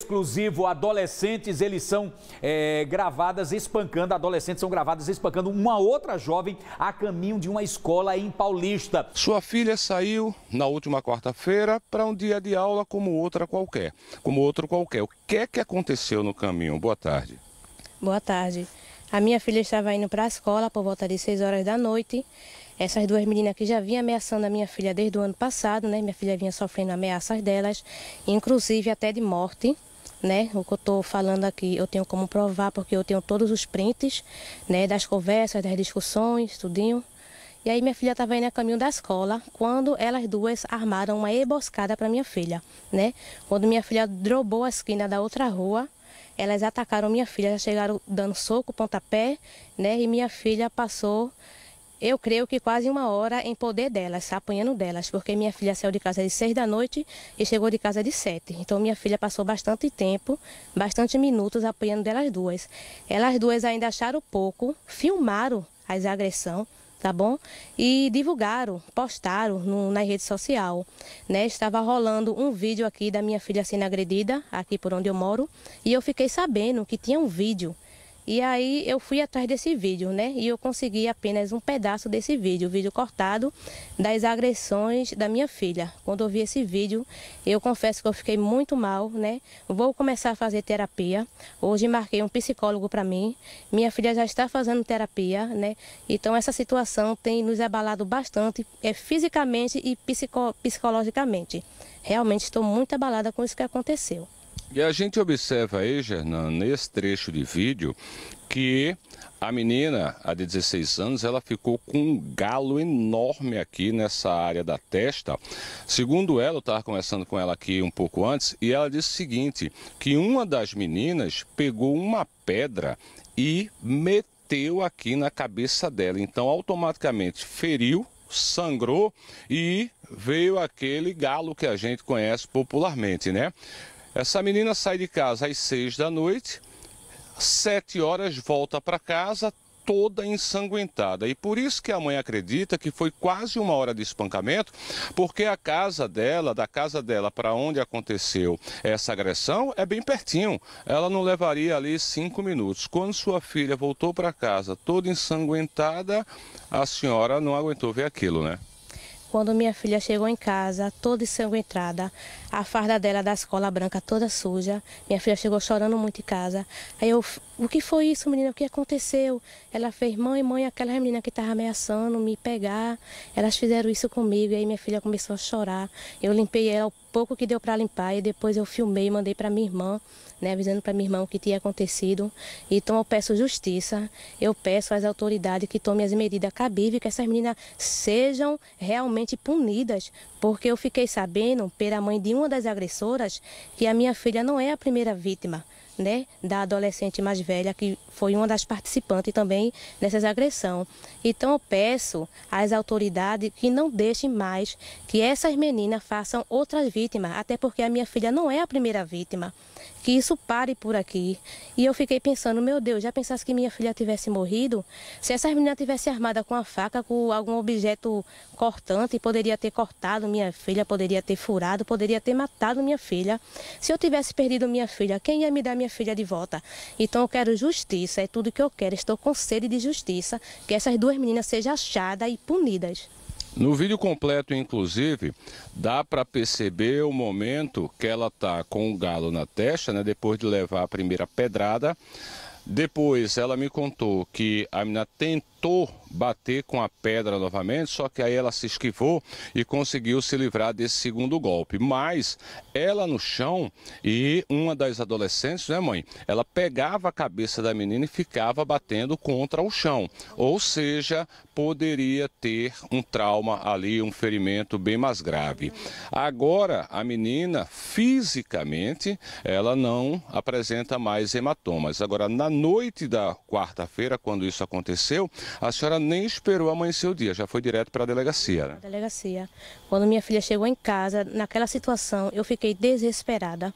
exclusivo adolescentes, eles são é, gravadas espancando, adolescentes são gravadas espancando uma outra jovem a caminho de uma escola em Paulista. Sua filha saiu na última quarta-feira para um dia de aula como outra qualquer, como outro qualquer. O que é que aconteceu no caminho? Boa tarde. Boa tarde. A minha filha estava indo para a escola por volta de 6 horas da noite. Essas duas meninas que já vinham ameaçando a minha filha desde o ano passado, né? Minha filha vinha sofrendo ameaças delas, inclusive até de morte né? O que eu estou falando aqui eu tenho como provar porque eu tenho todos os prints, né? Das conversas, das discussões, tudinho. E aí minha filha estava indo a caminho da escola quando elas duas armaram uma emboscada para minha filha, né? Quando minha filha drobou a esquina da outra rua, elas atacaram minha filha, elas chegaram dando soco, pontapé, né? E minha filha passou eu creio que quase uma hora em poder delas, apanhando delas, porque minha filha saiu de casa de seis da noite e chegou de casa de sete. Então minha filha passou bastante tempo, bastante minutos apanhando delas duas. Elas duas ainda acharam pouco, filmaram as agressão, tá bom? E divulgaram, postaram no, na rede social, né? Estava rolando um vídeo aqui da minha filha sendo agredida, aqui por onde eu moro, e eu fiquei sabendo que tinha um vídeo e aí eu fui atrás desse vídeo, né? E eu consegui apenas um pedaço desse vídeo, o vídeo cortado das agressões da minha filha. Quando eu vi esse vídeo, eu confesso que eu fiquei muito mal, né? Vou começar a fazer terapia. Hoje marquei um psicólogo para mim. Minha filha já está fazendo terapia, né? Então essa situação tem nos abalado bastante, é fisicamente e psico psicologicamente. Realmente estou muito abalada com isso que aconteceu. E a gente observa aí, Gernan, nesse trecho de vídeo, que a menina, a de 16 anos, ela ficou com um galo enorme aqui nessa área da testa. Segundo ela, eu estava conversando com ela aqui um pouco antes, e ela disse o seguinte, que uma das meninas pegou uma pedra e meteu aqui na cabeça dela. Então, automaticamente feriu, sangrou e veio aquele galo que a gente conhece popularmente, né? Essa menina sai de casa às seis da noite, sete horas volta para casa toda ensanguentada. E por isso que a mãe acredita que foi quase uma hora de espancamento, porque a casa dela, da casa dela para onde aconteceu essa agressão, é bem pertinho. Ela não levaria ali cinco minutos. Quando sua filha voltou para casa toda ensanguentada, a senhora não aguentou ver aquilo, né? Quando minha filha chegou em casa, toda ensanguentada, a farda dela da escola branca toda suja, minha filha chegou chorando muito em casa. Aí eu, o que foi isso, menina? O que aconteceu? Ela fez, mãe, mãe, aquela menina que estava ameaçando me pegar, elas fizeram isso comigo. E aí minha filha começou a chorar. Eu limpei ela pouco que deu para limpar e depois eu filmei, mandei para minha irmã, né, avisando para minha irmã o que tinha acontecido. Então eu peço justiça, eu peço às autoridades que tomem as medidas cabíveis, que essas meninas sejam realmente punidas, porque eu fiquei sabendo, pela mãe de uma das agressoras, que a minha filha não é a primeira vítima né, da adolescente mais velha, que foi uma das participantes também nessas agressões. Então eu peço às autoridades que não deixem mais que essas meninas façam outras vítimas, até porque a minha filha não é a primeira vítima que isso pare por aqui. E eu fiquei pensando, meu Deus, já pensasse que minha filha tivesse morrido? Se essa menina tivesse armada com uma faca, com algum objeto cortante, poderia ter cortado minha filha, poderia ter furado, poderia ter matado minha filha. Se eu tivesse perdido minha filha, quem ia me dar minha filha de volta? Então eu quero justiça, é tudo que eu quero. Estou com sede de justiça, que essas duas meninas sejam achadas e punidas. No vídeo completo, inclusive, dá para perceber o momento que ela está com o galo na testa, né? Depois de levar a primeira pedrada. Depois ela me contou que a menina tentou tentou bater com a pedra novamente, só que aí ela se esquivou e conseguiu se livrar desse segundo golpe. Mas ela no chão e uma das adolescentes, né, mãe? Ela pegava a cabeça da menina e ficava batendo contra o chão. Ou seja, poderia ter um trauma ali, um ferimento bem mais grave. Agora, a menina fisicamente, ela não apresenta mais hematomas. Agora, na noite da quarta-feira, quando isso aconteceu, a senhora nem esperou amanhecer o dia, já foi direto para a delegacia, né? Delegacia. Quando minha filha chegou em casa, naquela situação, eu fiquei desesperada.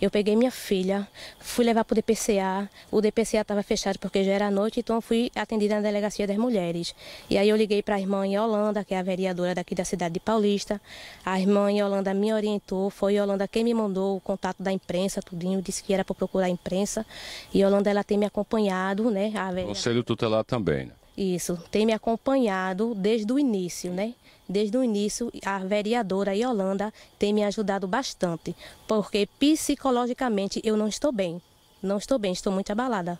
Eu peguei minha filha, fui levar para o DPCA. O DPCA estava fechado porque já era noite, então fui atendida na delegacia das mulheres. E aí eu liguei para a irmã Yolanda, que é a vereadora daqui da cidade de Paulista. A irmã Yolanda me orientou, foi Yolanda quem me mandou o contato da imprensa, tudinho, disse que era para procurar a imprensa. E Yolanda ela tem me acompanhado, né? A vereadora. Conselho tutelar também, né? Isso, tem me acompanhado desde o início, né? Desde o início, a vereadora Yolanda tem me ajudado bastante, porque psicologicamente eu não estou bem. Não estou bem, estou muito abalada.